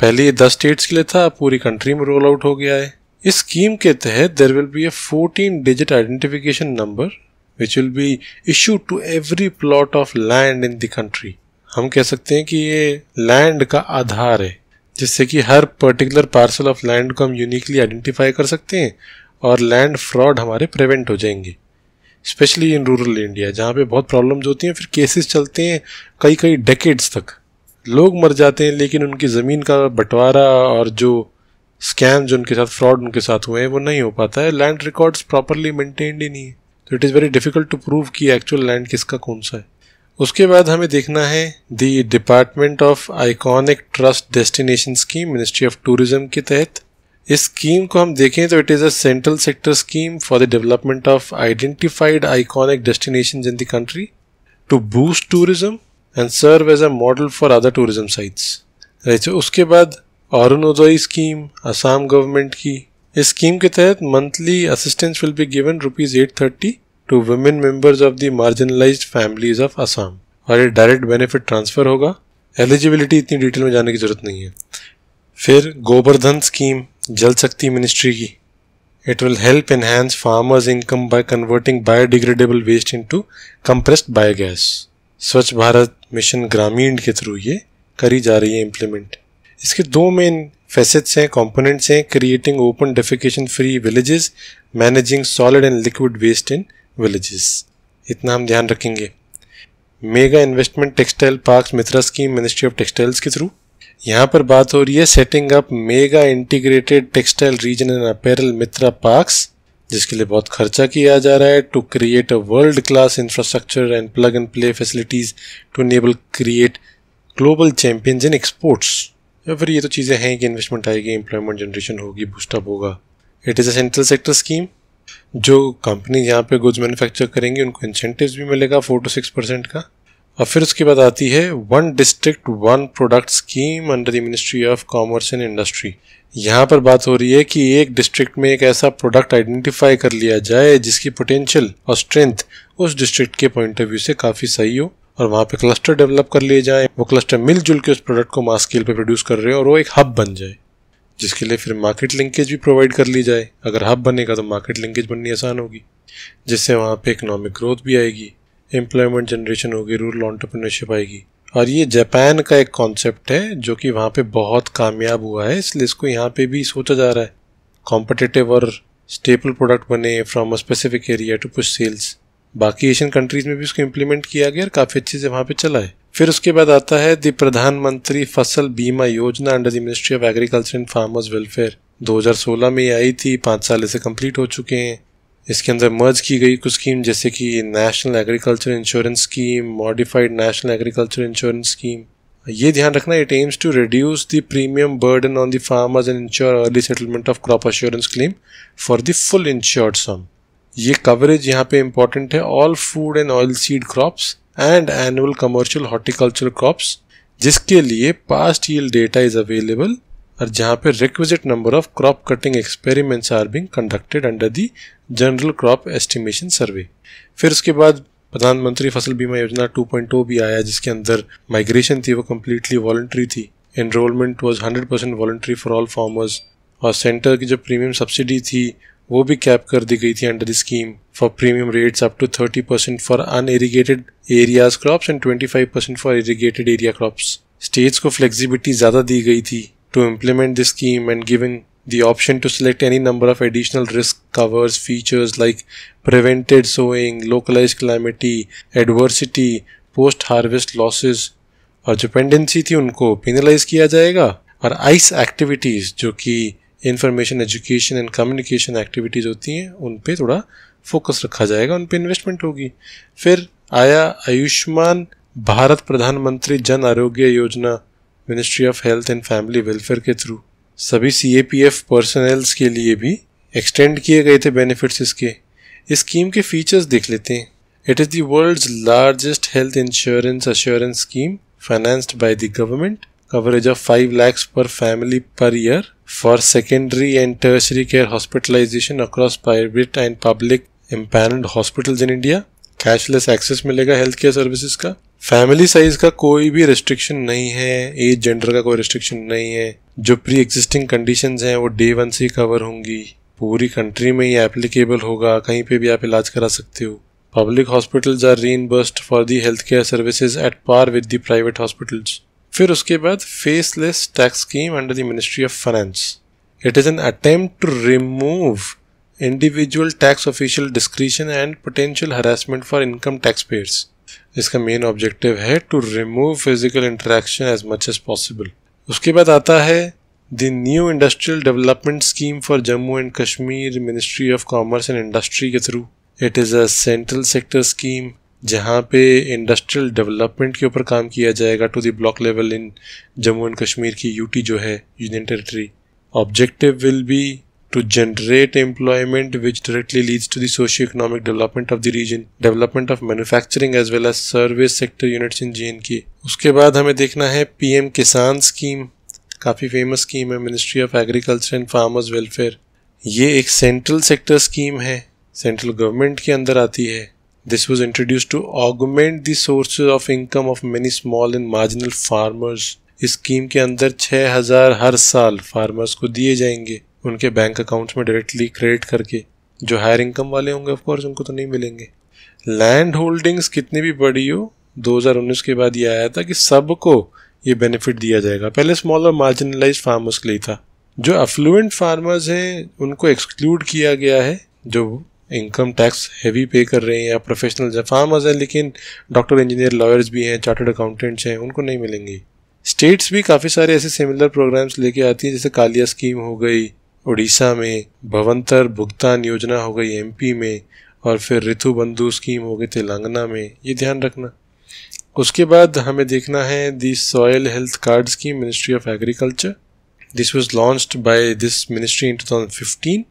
B: पहले ये दस स्टेट्स के लिए था पूरी कंट्री में रोल आउट हो गया है इस स्कीम के तहत there will be a fourteen digit identification number which will be issue to every plot of land in the country हम कह सकते हैं कि ये लैंड का आधार है जिससे कि हर पर्टिकुलर पार्सल ऑफ लैंड को हम यूनिकली आइडेंटिफाई कर सकते हैं और लैंड फ्रॉड हमारे प्रिवेंट हो जाएंगे स्पेशली इन रूरल इंडिया जहाँ पे बहुत प्रॉब्लम्स होती हैं फिर केसेस चलते हैं कई कई डेकेड्स तक लोग मर जाते हैं लेकिन उनकी ज़मीन का बंटवारा और जो स्कैम जो उनके साथ फ्रॉड उनके साथ हुए हैं वो नहीं हो पाता है लैंड रिकॉर्ड्स प्रॉपरली मेंटेन्ड ही नहीं है तो it is very difficult to prove कि एक्चुअल लैंड किसका कौन सा है उसके बाद हमें देखना है the department of iconic tourist destination scheme ministry of tourism के तहत इस स्कीम को हम देखें तो it is a central sector scheme for the development of identified iconic destination in the country to boost tourism and serve as a model for other tourism sites right उसके बाद अरुणोदय स्कीम असम गवर्नमेंट की इस स्कीम के तहत monthly assistance will be given rupees eight thirty to women members of the marginalized families of Assam और ये डायरेक्ट बेनिफिट ट्रांसफ़र होगा एलिजिबिलिटी इतनी डिटेल में जाने की ज़रूरत नहीं है फिर गोबरधन स्कीम जल शक्ति मिनिस्ट्री की it will help enhance farmers income by converting biodegradable waste into compressed biogas Swachh Bharat mission ग्रामीण के थ्रू ये करी जा रही है इम्प्लीमेंट इसके दो मेन फैसेट्स हैं कंपोनेंट्स हैं creating open defecation free villages managing solid and liquid waste in villages इतना हम ध्यान रखेंगे mega investment textile park Mitra scheme ministry of textiles के थ्रू यहाँ पर बात हो रही है setting up mega integrated textile region and apparel Mitra parks जिसके लिए बहुत खर्चा किया जा रहा है to create a world class infrastructure and plug and play facilities to enable create global champions in exports या फिर ये तो चीज़ें हैं कि इन्वेस्टमेंट आएगी एम्प्लॉयमेंट जनरेशन होगी बूस्टअप होगा it is a central sector scheme जो कंपनी यहाँ पे गुड्स मैन्युफैक्चर करेंगी उनको इंसेंटिव भी मिलेगा फोर टू सिक्स परसेंट का और फिर उसके बाद आती है one district one product scheme under the ministry of commerce and industry यहाँ पर बात हो रही है कि एक डिस्ट्रिक्ट में एक ऐसा प्रोडक्ट आइडेंटिफाई कर लिया जाए जिसकी पोटेंशियल और स्ट्रेंथ उस डिस्ट्रिक्ट के पॉइंट ऑफ व्यू से काफ़ी सही हो और वहाँ पे क्लस्टर डेवलप कर लिए जाए वो क्लस्टर मिलजुल के उस प्रोडक्ट को मास स्केल पे प्रोड्यूस कर रहे हो और वो एक हब बन जाए जिसके लिए फिर मार्केट लिंकेज भी प्रोवाइड कर ली जाए अगर हब बनेगा तो मार्केट लिंकेज बननी आसान होगी जिससे वहाँ पे इकनॉमिक ग्रोथ भी आएगी एम्प्लॉयमेंट जनरेशन होगी रूरल ऑन्टरप्रनरशिप आएगी और ये जापान का एक कॉन्सेप्ट है जो कि वहाँ पे बहुत कामयाब हुआ है इसलिए इसको यहाँ पे भी सोचा जा रहा है कॉम्पिटिटिव और स्टेपल प्रोडक्ट बने from a specific area to push sales बाकी एशियन कंट्रीज़ में भी इसको इम्प्लीमेंट किया गया और काफ़ी अच्छे से वहाँ पर चला है फिर उसके बाद आता है द प्रधानमंत्री Fasal Bima Yojana under the ministry of agriculture and farmers welfare 2016 में आई थी पाँच साल इसे कंप्लीट हो चुके हैं इसके अंदर मर्ज की गई कुछ स्कीम जैसे कि national agriculture insurance scheme modified national agriculture insurance scheme ये ध्यान रखना it aims to reduce the premium burden on the farmers and insure early settlement of crop assurance claim for the full insured sum ये कवरेज यहाँ पे इंपॉर्टेंट है all food and oil seed crops and annual commercial horticulture crops जिसके लिए past yield data is available और जहाँ पे requisite number of crop cutting experiments are being conducted under the general crop estimation survey फिर उसके बाद प्रधानमंत्री फसल बीमा योजना 2.0 भी आया जिसके अंदर माइग्रेशन थी वो कम्प्लीटली वॉलंट्री थी enrolment was hundred percent voluntary for all farmers और सेंटर की जो प्रीमियम सब्सिडी थी वो भी कैप कर दी गई थी under the scheme for premium rates up to thirty percent for irrigated areas crop and five percent for irrigated area crops states को फ्लेक्सिबिलिटी ज़्यादा दी गई थी to implement this scheme and giving the option to select any number of additional risk covers features like prevented sowing localize climatic adversity post harvest losses और जो पेंडेंसी थी उनको पिनलाइज किया जाएगा और आइस एक्टिविटीज जो कि information education and communication activities होती हैं उन पर थोड़ा फोकस रखा जाएगा उन पर इन्वेस्टमेंट होगी फिर आया आयुष्मान भारत प्रधानमंत्री Jan Arogya Yojana ministry of health and family welfare के थ्रू सभी C A P F personnels के लिए भी एक्सटेंड किए गए थे बेनिफिट्स इसके इस स्कीम के फीचर्स देख लेते हैं it is the largest health insurance assurance scheme financed by the government coverage of 5 lakhs per family per year for secondary and tertiary care hospitalization across private and public empaneled hospitals in India. Cashless access मिलेगा हेल्थ केयर सर्विसेज का फैमिली साइज का कोई भी रिस्ट्रिक्शन नहीं है एज जेंडर का कोई रिस्ट्रिक्शन नहीं है जो प्री एग्जिस्टिंग कंडीशन हैं वो डे वन से कवर होंगी पूरी कंट्री में ही एप्लीकेबल होगा कहीं पे भी आप इलाज करा सकते हो public hospitals are reimbursed for the health care services at par with the private hospitals फिर उसके बाद faceless tax scheme under the ministry of finance it is an attempt to remove individual tax official discretion and potential harassment for income tax payers इसका मेन ऑब्जेक्टिव है to remove physical interaction as much as possible उसके बाद आता है the new industrial development scheme for Jammu and Kashmir ministry of commerce and industry के through it is a central sector scheme जहाँ पे इंडस्ट्रियल डेवलपमेंट के ऊपर काम किया जाएगा to the block level in Jammu and Kashmir की यूटी जो है union territory objective will be employment which directly leads to the socio economic development of the region development of development as well as service sector service in units in के उसके बाद हमें देखना है पी एम किसान स्कीम काफ़ी फेमस स्कीम है ministry of agriculture and farmers welfare ये एक सेंट्रल सेक्टर स्कीम है सेंट्रल गवर्नमेंट के अंदर आती है This was introduced to augment the sources of income of many small and marginal farmers. इस स्कीम के अंदर 6000 हर साल फार्मर्स को दिए जाएंगे उनके बैंक अकाउंट्स में डायरेक्टली क्रेडिट करके जो हायर इनकम वाले होंगे ऑफकोर्स उनको तो नहीं मिलेंगे लैंड होल्डिंग्स कितनी भी बड़ी हो 2019 के बाद ये आया था कि सबको ये बेनिफिट दिया जाएगा पहले स्मॉल और मार्जिनलाइज फार्मर्स के लिए था जो अफ्लुएंट फार्मर्स हैं उनको एक्सक्लूड किया गया है जो इनकम टैक्स हैवी पे कर रहे हैं या प्रोफेशनल फार्मर्स हैं लेकिन डॉक्टर इंजीनियर लॉयर्स भी हैं चार्टर्ड अकाउंटेंट्स हैं उनको नहीं मिलेंगी स्टेट्स भी काफ़ी सारे ऐसे सिमिलर प्रोग्राम्स लेके आती हैं जैसे कालिया स्कीम हो गई उड़ीसा में भवंतर भुगतान योजना हो गई एम में और फिर ऋतु बंधु स्कीम हो गई तेलंगाना में ये ध्यान रखना उसके बाद हमें देखना है the soil health card scheme ministry of agriculture this was launched by this ministry in fifteen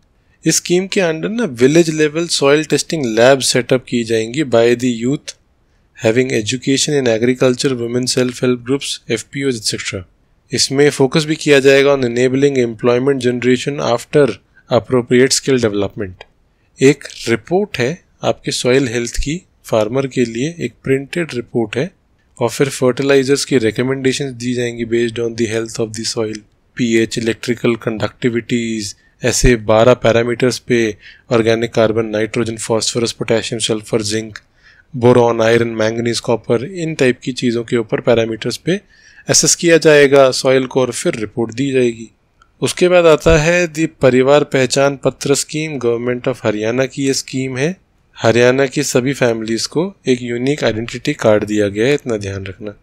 B: इस स्कीम के अंडर ना village level soil testing lab setup की जाएंगी by the youth having education in agriculture women self help groups F P Os etcetera इसमें फोकस भी किया जाएगा on enabling employment generation after appropriate skill development एक रिपोर्ट है आपके सॉइल हेल्थ की फार्मर के लिए एक प्रिंटेड रिपोर्ट है और फिर फर्टिलाइजर्स की रिकमेंडेशन दी जाएंगी based on the health of the soil pH electrical conductivities ऐसे 12 पैरामीटर्स पे organic carbon nitrogen phosphorus potassium sulphur zinc boron iron manganese copper इन टाइप की चीज़ों के ऊपर पैरामीटर्स पे एसेस किया जाएगा सॉइल को और फिर रिपोर्ट दी जाएगी उसके बाद आता है दी परिवार पहचान पत्र स्कीम गवर्नमेंट ऑफ हरियाणा की ये स्कीम है हरियाणा की सभी फैमिलीज़ को एक यूनिक आइडेंटिटी कार्ड दिया गया है इतना ध्यान रखना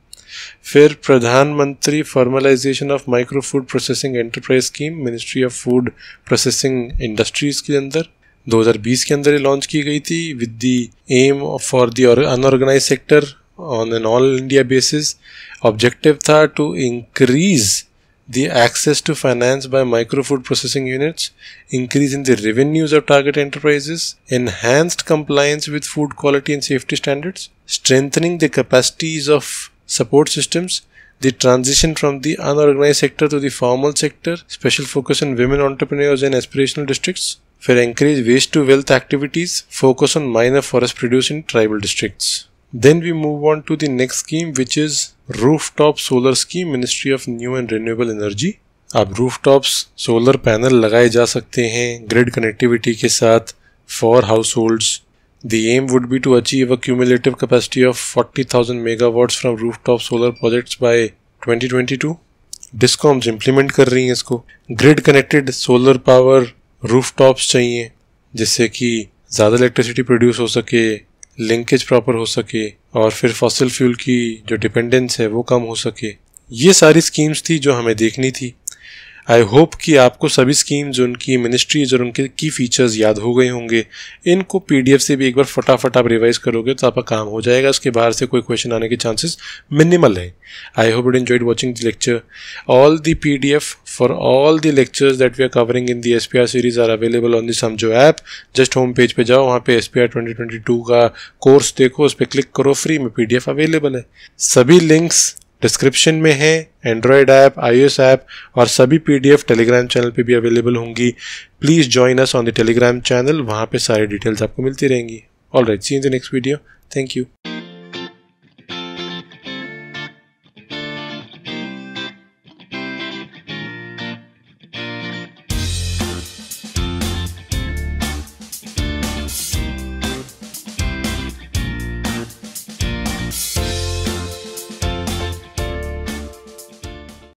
B: फिर Pradhan Mantri formalisation of micro food processing enterprise scheme ministry of food processing industries के अंदर 2020 के अंदर ये लॉन्च की गई थी with the aim for the unorganised sector on an all India basis objective था to increase the access to finance by micro food processing units increase in the revenues of target enterprises enhanced compliance with food quality and safety standards strengthening the capacities of support systems, the transition from the unorganized sector to the formal sector, special focus on women entrepreneurs and aspirational districts, for encourage waste to wealth activities, focus on minor forest produce in tribal districts. Then we move on to the next scheme which is rooftop solar scheme ministry of new and renewable energy आप rooftops सोलर पैनल लगाए जा सकते हैं ग्रिड कनेक्टिविटी के साथ फॉर हाउस होल्ड्स The aim would be to achieve a cumulative capacity of 40,000 megawatts from rooftop solar projects by 2022. Discoms implement कर रही हैं इसको grid connected solar power rooftops चाहिए जिससे कि ज़्यादा इलेक्ट्रिसिटी प्रोड्यूस हो सके लिंकेज प्रॉपर हो सके और फिर फॉसिल फ्यूल की जो डिपेंडेंस है वो कम हो सके ये सारी स्कीम्स थी जो हमें देखनी थी आई होप कि आपको सभी स्कीम्स उनकी मिनिस्ट्रीज और उनके की फीचर्स याद हो गए होंगे इनको पीडीएफ से भी एक बार फटाफट आप रिवाइज करोगे तो आपका काम हो जाएगा उसके बाहर से कोई क्वेश्चन आने के चांसेस मिनिमल है I hope it enjoyed watching the lecture all the P D F for all the lectures that we are covering in the S P R series are available on the Samajho app just home page पर जाओ वहाँ पे S P R twenty twenty two का कोर्स देखो उस पर क्लिक करो फ्री में पी डी एफ अवेलेबल है सभी लिंक्स डिस्क्रिप्शन में है एंड्रॉयड ऐप आई ऐप और सभी पी टेलीग्राम चैनल पे भी अवेलेबल होंगी please join us on the Telegram channel वहाँ पे सारी डिटेल्स आपको मिलती रहेंगी all right see in the next video thank you